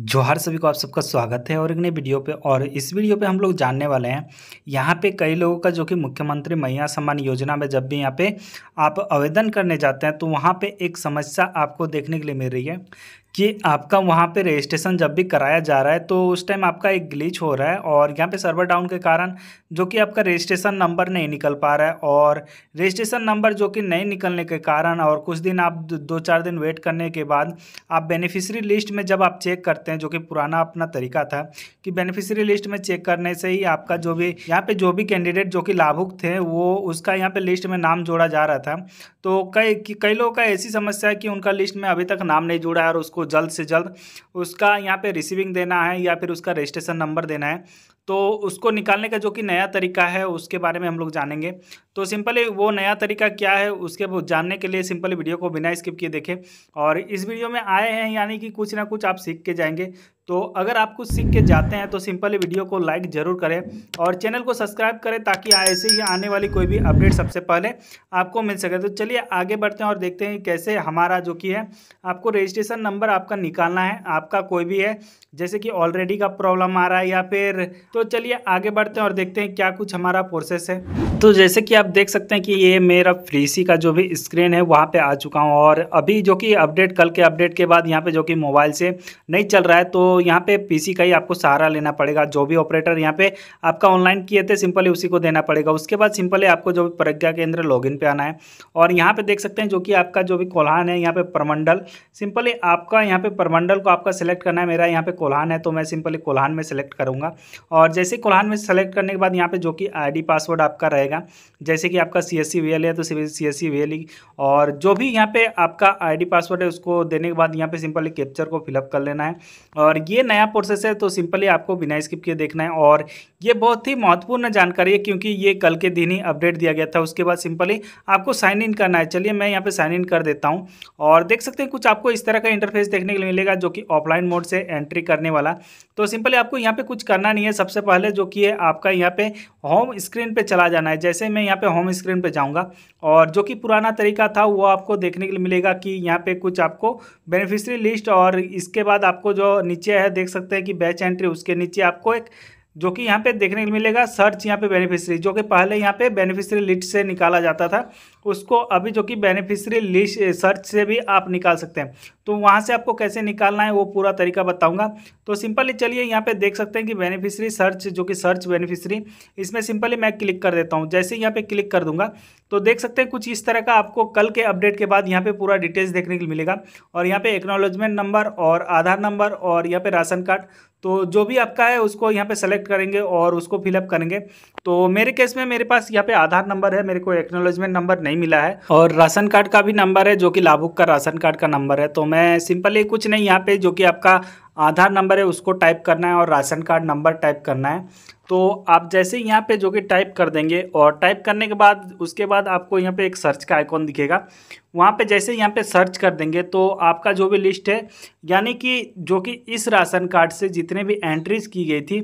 जोहार सभी को आप सबका स्वागत है और एक नई वीडियो पे और इस वीडियो पे हम लोग जानने वाले हैं यहाँ पे कई लोगों का जो कि मुख्यमंत्री महिला सम्मान योजना में जब भी यहाँ पे आप आवेदन करने जाते हैं तो वहाँ पे एक समस्या आपको देखने के लिए मिल रही है कि आपका वहाँ पे रजिस्ट्रेशन जब भी कराया जा रहा है तो उस टाइम आपका एक ग्लिच हो रहा है और यहाँ पे सर्वर डाउन के कारण जो कि आपका रजिस्ट्रेशन नंबर नहीं निकल पा रहा है और रजिस्ट्रेशन नंबर जो कि नहीं निकलने के कारण और कुछ दिन आप दो चार दिन वेट करने के बाद आप बेनिफिशरी लिस्ट में जब आप चेक करते हैं जो कि पुराना अपना तरीका था कि बेनिफिशरी लिस्ट में चेक करने से ही आपका जो भी यहाँ पर जो भी कैंडिडेट जो कि लाभुक थे वो उसका यहाँ पर लिस्ट में नाम जोड़ा जा रहा था तो कई कई लोगों का ऐसी समस्या है कि उनका लिस्ट में अभी तक नाम नहीं जुड़ा है और उसको जल्द से जल्द उसका यहाँ पे रिसीविंग देना है या फिर उसका रजिस्ट्रेशन नंबर देना है तो उसको निकालने का जो कि नया तरीका है उसके बारे में हम लोग जानेंगे तो सिंपली वो नया तरीका क्या है उसके जानने के लिए सिंपली वीडियो को बिना स्किप किए देखें और इस वीडियो में आए हैं यानी कि कुछ ना कुछ आप सीख के जाएंगे तो अगर आप कुछ सीख के जाते हैं तो सिंपली वीडियो को लाइक ज़रूर करें और चैनल को सब्सक्राइब करें ताकि ऐसे ही आने वाली कोई भी अपडेट सबसे पहले आपको मिल सके तो चलिए आगे बढ़ते हैं और देखते हैं कैसे हमारा जो कि है आपको रजिस्ट्रेशन नंबर आपका निकालना है आपका कोई भी है जैसे कि ऑलरेडी का प्रॉब्लम आ रहा है या फिर तो तो चलिए आगे बढ़ते हैं और देखते हैं क्या कुछ हमारा प्रोसेस है तो जैसे कि आप देख सकते हैं कि ये मेरा फ्रीसी का जो भी स्क्रीन है वहाँ पे आ चुका हूँ और अभी जो कि अपडेट कल के अपडेट के बाद यहाँ पे जो कि मोबाइल से नहीं चल रहा है तो यहाँ पे पीसी का ही आपको सहारा लेना पड़ेगा जो भी ऑपरेटर यहाँ पे आपका ऑनलाइन किए थे सिंपली उसी को देना पड़ेगा उसके बाद सिंपली आपको जो भी प्रज्ञा केंद्र लॉग पे आना है और यहाँ पर देख सकते हैं जो कि आपका जो भी कोल्हान है यहाँ पर प्रमंडल सिंपली आपका यहाँ पर प्रमंडल को आपका सिलेक्ट करना है मेरा यहाँ पर कोल्हान है तो मैं सिंपली कोल्हान में सेलेक्ट करूँगा और और जैसे कोल्हान में सेलेक्ट करने के बाद यहाँ पे जो कि आईडी पासवर्ड आपका रहेगा जैसे कि आपका सी एस है तो सी एस सी और जो भी यहाँ पे आपका आईडी पासवर्ड है उसको देने के बाद यहाँ पे सिंपली कैप्चर को फिलअप कर लेना है और ये नया प्रोसेस है तो सिंपली आपको बिना स्किप किए देखना है और ये बहुत ही महत्वपूर्ण जानकारी है क्योंकि ये कल के दिन ही अपडेट दिया गया था उसके बाद सिंपली आपको साइन इन करना है चलिए मैं यहाँ पर साइन इन कर देता हूँ और देख सकते हैं कुछ आपको इस तरह का इंटरफेस देखने के लिए मिलेगा जो कि ऑफलाइन मोड से एंट्री करने वाला तो सिंपली आपको यहाँ पर कुछ करना नहीं है सबसे सबसे पहले जो कि है आपका यहाँ पे होम स्क्रीन पे चला जाना है जैसे मैं यहाँ पे होम स्क्रीन पे जाऊँगा और जो कि पुराना तरीका था वो आपको देखने के लिए मिलेगा कि यहाँ पे कुछ आपको बेनिफिशरी लिस्ट और इसके बाद आपको जो नीचे है देख सकते हैं कि बैच एंट्री उसके नीचे आपको एक जो कि यहाँ पे देखने को मिलेगा सर्च यहाँ पे बेनिफिशियरी जो कि पहले यहाँ पे बेनिफिशरी लिस्ट से निकाला जाता था उसको अभी जो कि बेनिफिशरी लिस्ट सर्च से भी आप निकाल सकते हैं तो वहाँ से आपको कैसे निकालना है वो पूरा तरीका बताऊंगा तो सिंपली चलिए यहाँ पे देख सकते हैं कि बेनिफिशरी सर्च जो कि सर्च बेनिफिशरी इसमें सिंपली मैं क्लिक कर देता हूँ जैसे यहाँ पे क्लिक कर दूंगा तो देख सकते हैं कुछ इस तरह का आपको कल के अपडेट के बाद यहाँ पर पूरा डिटेल्स देखने को मिलेगा और यहाँ पर एक्नोलॉजमेंट नंबर और आधार नंबर और यहाँ पर राशन कार्ड तो जो भी आपका है उसको यहाँ पे सेलेक्ट करेंगे और उसको फिलअप करेंगे तो मेरे केस में मेरे पास यहाँ पे आधार नंबर है मेरे को एक्नोलॉजमेंट नंबर नहीं मिला है और राशन कार्ड का भी नंबर है जो कि लाभुक का राशन कार्ड का नंबर है तो मैं सिंपली कुछ नहीं यहाँ पे जो कि आपका आधार नंबर है उसको टाइप करना है और राशन कार्ड नंबर टाइप करना है तो आप जैसे यहाँ पे जो कि टाइप कर देंगे और टाइप करने के बाद उसके बाद आपको यहाँ पे एक सर्च का आइकॉन दिखेगा वहाँ पे जैसे यहाँ पे सर्च कर देंगे तो आपका जो भी लिस्ट है यानी कि जो कि इस राशन कार्ड से जितने भी एंट्रीज की गई थी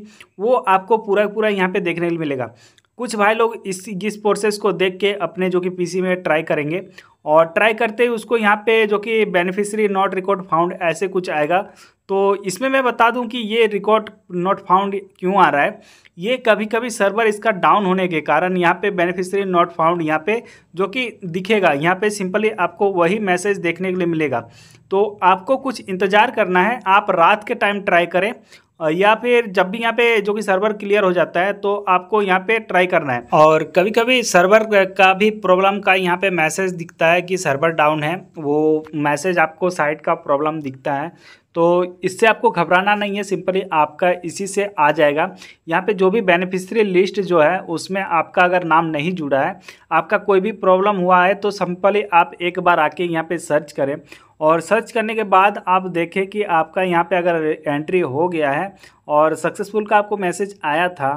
वो आपको पूरा पूरा यहाँ पे देखने को मिलेगा कुछ भाई लोग इस इस प्रोसेस को देख के अपने जो कि पीसी में ट्राई करेंगे और ट्राई करते ही उसको यहाँ पे जो कि बेनिफिशरी नॉट रिकॉर्ड फाउंड ऐसे कुछ आएगा तो इसमें मैं बता दूं कि ये रिकॉर्ड नॉट फाउंड क्यों आ रहा है ये कभी कभी सर्वर इसका डाउन होने के कारण यहाँ पे बेनिफिशियरी नॉट फाउंड यहाँ पे जो कि दिखेगा यहाँ पे सिंपली आपको वही मैसेज देखने के लिए मिलेगा तो आपको कुछ इंतज़ार करना है आप रात के टाइम ट्राई करें या फिर जब भी यहाँ पे जो कि सर्वर क्लियर हो जाता है तो आपको यहाँ पे ट्राई करना है और कभी कभी सर्वर का भी प्रॉब्लम का यहाँ पे मैसेज दिखता है बताया कि सर्वर डाउन है वो मैसेज आपको साइट का प्रॉब्लम दिखता है तो इससे आपको घबराना नहीं है सिंपली आपका इसी से आ जाएगा यहाँ पे जो भी बेनिफिशरी लिस्ट जो है उसमें आपका अगर नाम नहीं जुड़ा है आपका कोई भी प्रॉब्लम हुआ है तो सिंपली आप एक बार आके यहाँ पे सर्च करें और सर्च करने के बाद आप देखें कि आपका यहाँ पे अगर एंट्री हो गया है और सक्सेसफुल का आपको मैसेज आया था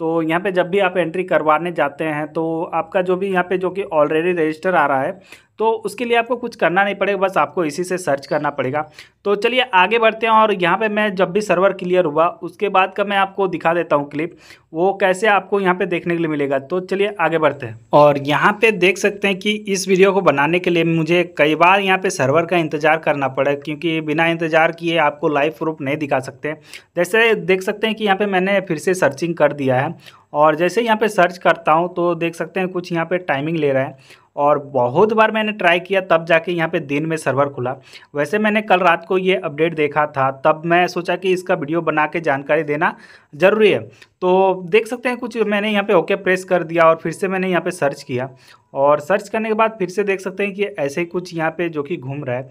तो यहाँ पे जब भी आप एंट्री करवाने जाते हैं तो आपका जो भी यहाँ पे जो कि ऑलरेडी रजिस्टर आ रहा है तो उसके लिए आपको कुछ करना नहीं पड़ेगा बस आपको इसी से सर्च करना पड़ेगा तो चलिए आगे बढ़ते हैं और यहाँ पे मैं जब भी सर्वर क्लियर हुआ उसके बाद का मैं आपको दिखा देता हूँ क्लिप वो कैसे आपको यहाँ पे देखने के लिए मिलेगा तो चलिए आगे बढ़ते हैं और यहाँ पे देख सकते हैं कि इस वीडियो को बनाने के लिए मुझे कई बार यहाँ पे सर्वर का इंतज़ार करना पड़ा क्योंकि बिना इंतज़ार किए आपको लाइव प्रूफ नहीं दिखा सकते जैसे देख सकते हैं कि यहाँ पर मैंने फिर से सर्चिंग कर दिया है और जैसे यहाँ पर सर्च करता हूँ तो देख सकते हैं कुछ यहाँ पर टाइमिंग ले रहा है और बहुत बार मैंने ट्राई किया तब जाके यहाँ पे दिन में सर्वर खुला वैसे मैंने कल रात को ये अपडेट देखा था तब मैं सोचा कि इसका वीडियो बना के जानकारी देना ज़रूरी है तो देख सकते हैं कुछ मैंने यहाँ पे ओके प्रेस कर दिया और फिर से मैंने यहाँ पे सर्च किया और सर्च करने के बाद फिर से देख सकते हैं कि ऐसे कुछ यहाँ पे जो कि घूम रहा है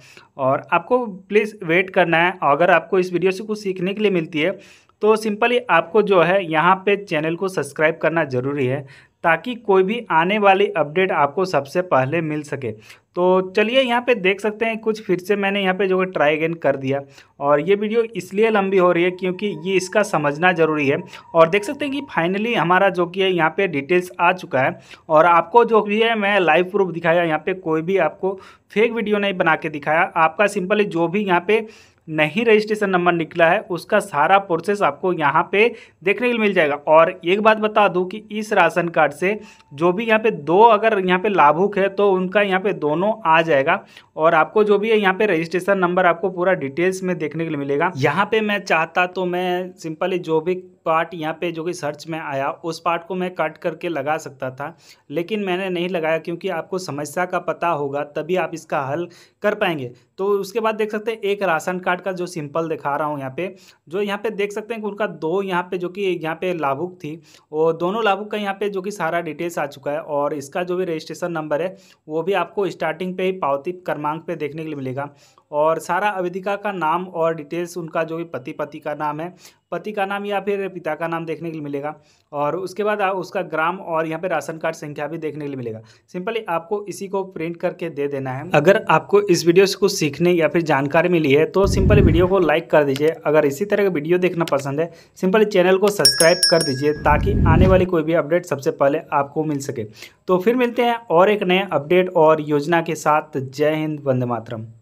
और आपको प्लीज़ वेट करना है अगर आपको इस वीडियो से कुछ सीखने के लिए मिलती है तो सिंपली आपको जो है यहाँ पे चैनल को सब्सक्राइब करना ज़रूरी है ताकि कोई भी आने वाली अपडेट आपको सबसे पहले मिल सके तो चलिए यहाँ पे देख सकते हैं कुछ फिर से मैंने यहाँ पे जो है ट्राई अगेन कर दिया और ये वीडियो इसलिए लंबी हो रही है क्योंकि ये इसका समझना ज़रूरी है और देख सकते हैं कि फाइनली हमारा जो कि है यहाँ पे डिटेल्स आ चुका है और आपको जो भी है मैं लाइव प्रूफ दिखाया यहाँ पे कोई भी आपको फेक वीडियो नहीं बना के दिखाया आपका सिंपली जो भी यहाँ पे नहीं रजिस्ट्रेशन नंबर निकला है उसका सारा प्रोसेस आपको यहाँ पे देखने के लिए मिल जाएगा और एक बात बता दूँ कि इस राशन कार्ड से जो भी यहाँ पे दो अगर यहाँ पे लाभुक है तो उनका यहाँ पे दोनों आ जाएगा और आपको जो भी है यहाँ पे रजिस्ट्रेशन नंबर आपको पूरा डिटेल्स में देखने के लिए मिलेगा यहाँ पे मैं चाहता तो मैं सिंपली जो भी पार्ट यहाँ पे जो कि सर्च में आया उस पार्ट को मैं कट करके लगा सकता था लेकिन मैंने नहीं लगाया क्योंकि आपको समस्या का पता होगा तभी आप इसका हल कर पाएंगे तो उसके बाद देख सकते हैं एक राशन कार्ड का जो सिंपल दिखा रहा हूँ यहाँ पे जो यहाँ पे देख सकते हैं कि उनका दो यहाँ पे जो कि यहाँ पे लाभुक थी और दोनों लाभुक का यहाँ पे जो कि सारा डिटेल्स आ चुका है और इसका जो भी रजिस्ट्रेशन नंबर है वो भी आपको स्टार्टिंग पे ही पावती क्रमांक पे देखने के लिए मिलेगा और सारा अवेदिका का नाम और डिटेल्स उनका जो भी पति पति का नाम है पति का नाम या फिर पिता का नाम देखने के लिए मिलेगा और उसके बाद उसका ग्राम और यहाँ पे राशन कार्ड संख्या भी देखने के लिए मिलेगा सिंपली आपको इसी को प्रिंट करके दे देना है अगर आपको इस वीडियो से कुछ सीखने या फिर जानकारी मिली है तो सिंपल वीडियो को लाइक कर दीजिए अगर इसी तरह का वीडियो देखना पसंद है सिंपल चैनल को सब्सक्राइब कर दीजिए ताकि आने वाली कोई भी अपडेट सबसे पहले आपको मिल सके तो फिर मिलते हैं और एक नए अपडेट और योजना के साथ जय हिंद वंदे मातरम